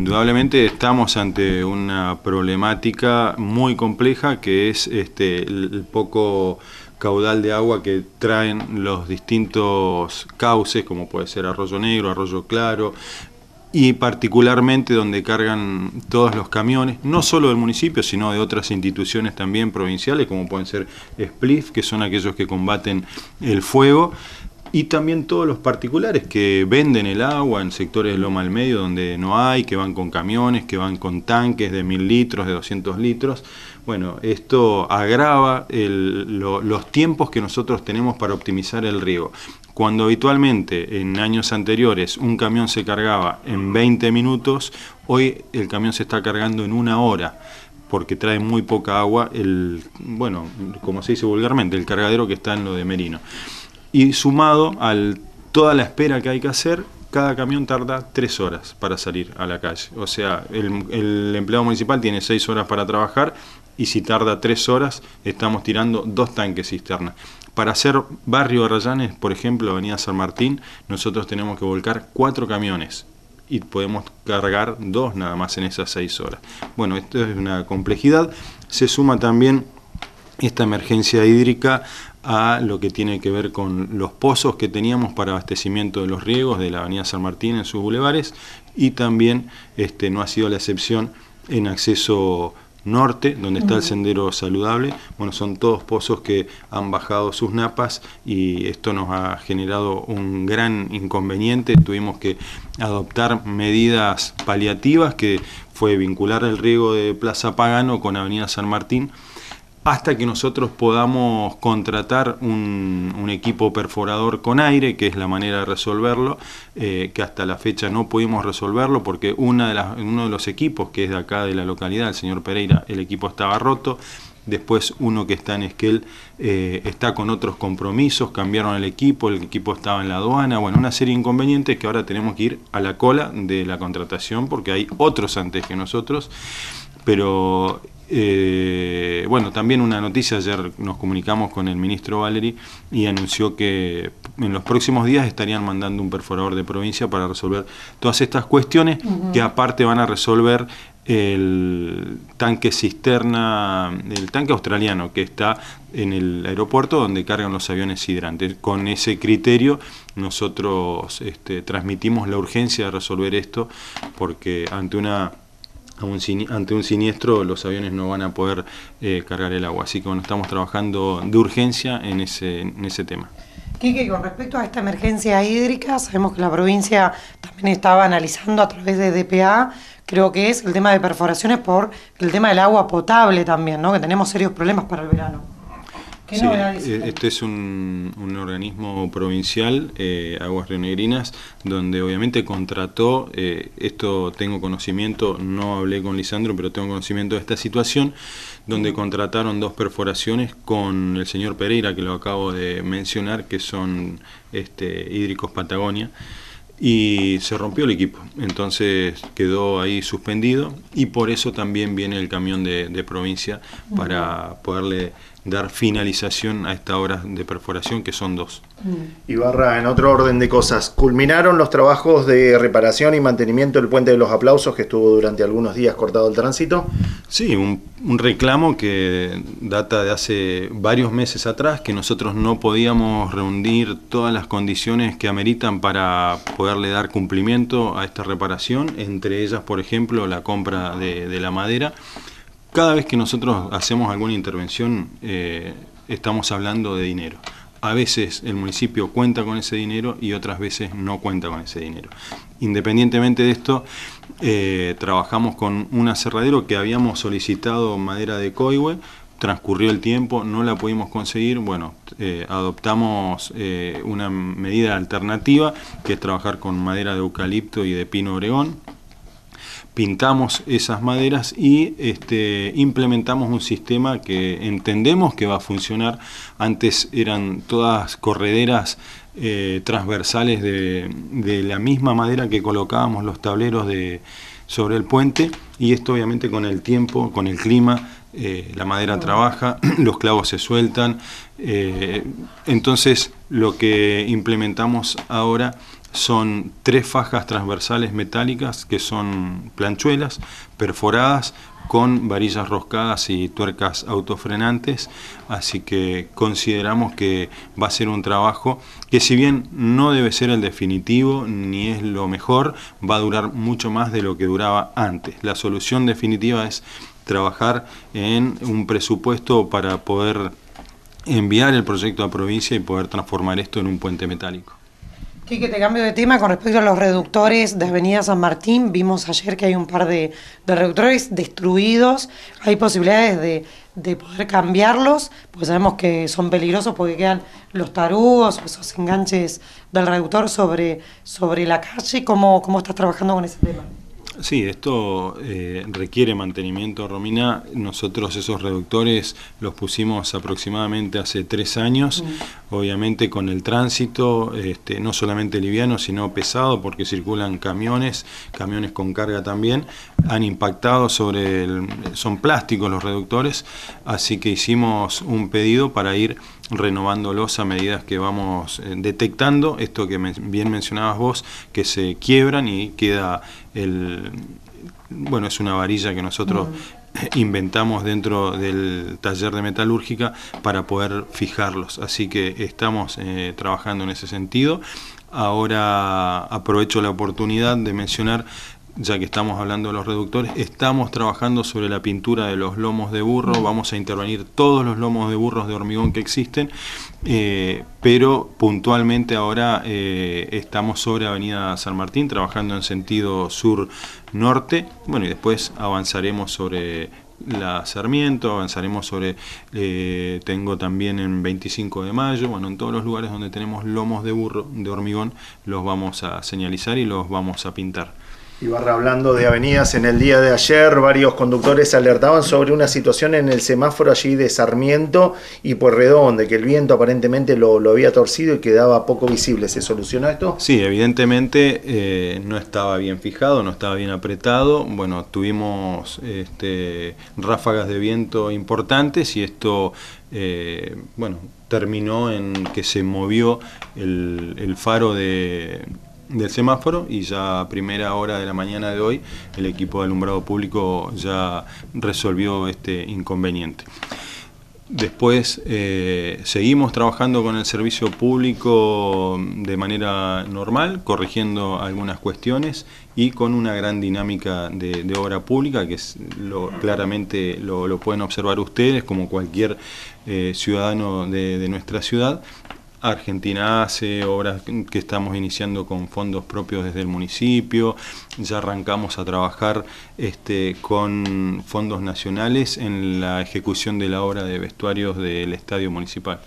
Indudablemente estamos ante una problemática muy compleja que es este, el poco caudal de agua que traen los distintos cauces, como puede ser Arroyo Negro, Arroyo Claro, y particularmente donde cargan todos los camiones, no solo del municipio, sino de otras instituciones también provinciales, como pueden ser SPLIF, que son aquellos que combaten el fuego, y también todos los particulares que venden el agua en sectores de Loma al Medio donde no hay, que van con camiones, que van con tanques de 1000 litros, de 200 litros. Bueno, esto agrava los tiempos que nosotros tenemos para optimizar el riego. Cuando habitualmente en años anteriores un camión se cargaba en 20 minutos, hoy el camión se está cargando en una hora porque trae muy poca agua el, bueno, como se dice vulgarmente, el cargadero que está en lo de Merino y sumado a toda la espera que hay que hacer, cada camión tarda tres horas para salir a la calle. O sea, el, empleado municipal tiene seis horas para trabajar y si tarda tres horas estamos tirando dos tanques cisterna. Para hacer barrio de Rayanes, por ejemplo, Avenida San Martín, nosotros tenemos que volcar cuatro camiones y podemos cargar dos nada más en esas seis horas. Bueno, esto es una complejidad. Se suma también esta emergencia hídrica a lo que tiene que ver con los pozos que teníamos para abastecimiento de los riegos de la avenida San Martín en sus bulevares y también este, no ha sido la excepción en acceso norte, donde está el sendero saludable. Bueno, son todos pozos que han bajado sus napas y esto nos ha generado un gran inconveniente. Tuvimos que adoptar medidas paliativas que fue vincular el riego de Plaza Pagano con Avenida San Martín hasta que nosotros podamos contratar un, equipo perforador con aire, que es la manera de resolverlo, eh, que hasta la fecha no pudimos resolverlo porque una de uno de los equipos que es de acá de la localidad, el señor Pereira, el equipo estaba roto, después uno que está en Esquel eh, está con otros compromisos, cambiaron el equipo, el equipo estaba en la aduana, bueno, una serie de inconvenientes que ahora tenemos que ir a la cola de la contratación porque hay otros antes que nosotros, pero eh, bueno, también una noticia, ayer nos comunicamos con el ministro Valery y anunció que en los próximos días estarían mandando un perforador de provincia para resolver todas estas cuestiones que aparte van a resolver el tanque cisterna, el tanque australiano que está en el aeropuerto donde cargan los aviones hidrantes. Con ese criterio nosotros este, transmitimos la urgencia de resolver esto porque ante una ante un siniestro los aviones no van a poder eh, cargar el agua. Así que bueno, estamos trabajando de urgencia en ese, en ese tema. Quique, con respecto a esta emergencia hídrica, sabemos que la provincia también estaba analizando a través de DPA, creo que es el tema de perforaciones por el tema del agua potable también, ¿no? que tenemos serios problemas para el verano. Eh, este es un, organismo provincial, eh, Aguas Rionegrinas, donde obviamente contrató, eh, esto tengo conocimiento, no hablé con Lisandro, pero tengo conocimiento de esta situación, donde contrataron dos perforaciones con el señor Pereira, que lo acabo de mencionar, que son este, hídricos Patagonia y se rompió el equipo. Entonces quedó ahí suspendido y por eso también viene el camión de, de provincia para poderle dar finalización a esta obra de perforación, que son dos. Mm. Ibarra, en otro orden de cosas, culminaron los trabajos de reparación y mantenimiento del puente de los aplausos, que estuvo durante algunos días cortado el tránsito. Sí, un, reclamo que data de hace varios meses atrás, que nosotros no podíamos reunir todas las condiciones que ameritan para poderle dar cumplimiento a esta reparación, entre ellas, por ejemplo, la compra de la madera. Cada vez que nosotros hacemos alguna intervención eh, estamos hablando de dinero. A veces el municipio cuenta con ese dinero y otras veces no cuenta con ese dinero. Independientemente de esto, eh, trabajamos con un aserradero que habíamos solicitado madera de coihue, transcurrió el tiempo, no la pudimos conseguir, bueno, eh, adoptamos una medida alternativa que es trabajar con madera de eucalipto y de pino oregón pintamos esas maderas y este, implementamos un sistema que entendemos que va a funcionar. Antes eran todas correderas eh, transversales de, la misma madera que colocábamos los tableros sobre el puente y esto obviamente con el tiempo, con el clima, eh, la madera trabaja, los clavos se sueltan. Eh, entonces lo que implementamos ahora son tres fajas transversales metálicas que son planchuelas perforadas con varillas roscadas y tuercas autofrenantes, así que consideramos que va a ser un trabajo que si bien no debe ser el definitivo ni es lo mejor, va a durar mucho más de lo que duraba antes. La solución definitiva es trabajar en un presupuesto para poder enviar el proyecto a provincia y poder transformar esto en un puente metálico que te cambio de tema con respecto a los reductores de Avenida San Martín. Vimos ayer que hay un par de, reductores destruidos. Hay posibilidades de, poder cambiarlos, Pues sabemos que son peligrosos porque quedan los tarugos, esos enganches del reductor sobre, sobre la calle. ¿Cómo, ¿Cómo estás trabajando con ese tema? Sí, esto eh, requiere mantenimiento, Romina. Nosotros esos reductores los pusimos aproximadamente hace tres años, mm. obviamente con el tránsito, este, no solamente liviano, sino pesado, porque circulan camiones, camiones con carga también, han impactado sobre el, son plásticos los reductores, así que hicimos un pedido para ir renovándolos a medida que vamos eh, detectando esto que bien mencionabas vos, que se quiebran y queda el bueno, es una varilla que nosotros mm. inventamos dentro del taller de metalúrgica para poder fijarlos. Así que estamos eh, trabajando en ese sentido. Ahora aprovecho la oportunidad de mencionar ya que estamos hablando de los reductores, estamos trabajando sobre la pintura de los lomos de burro, mm. vamos a intervenir todos los lomos de burros de hormigón que existen, eh, pero puntualmente ahora eh, estamos sobre Avenida San Martín, trabajando en sentido sur-norte, bueno, y después avanzaremos sobre la Sarmiento, avanzaremos sobre, eh, tengo también en 25 de mayo, bueno, en todos los lugares donde tenemos lomos de burro, de hormigón, los vamos a señalizar y los vamos a pintar. Ibarra hablando de avenidas, en el día de ayer varios conductores alertaban sobre una situación en el semáforo allí de Sarmiento y por de que el viento aparentemente lo, había torcido y quedaba poco visible. ¿Se solucionó esto? Sí, evidentemente eh, no estaba bien fijado, no estaba bien apretado. Bueno, tuvimos este, ráfagas de viento importantes y esto, eh, bueno, terminó en que se movió el faro de del semáforo y ya a primera hora de la mañana de hoy el equipo de alumbrado público ya resolvió este inconveniente. Después eh, seguimos trabajando con el servicio público de manera normal, corrigiendo algunas cuestiones y con una gran dinámica de, obra pública, que claramente lo, pueden observar ustedes como cualquier eh, ciudadano de nuestra ciudad, Argentina hace, obras que estamos iniciando con fondos propios desde el municipio, ya arrancamos a trabajar este, con fondos nacionales en la ejecución de la obra de vestuarios del estadio municipal.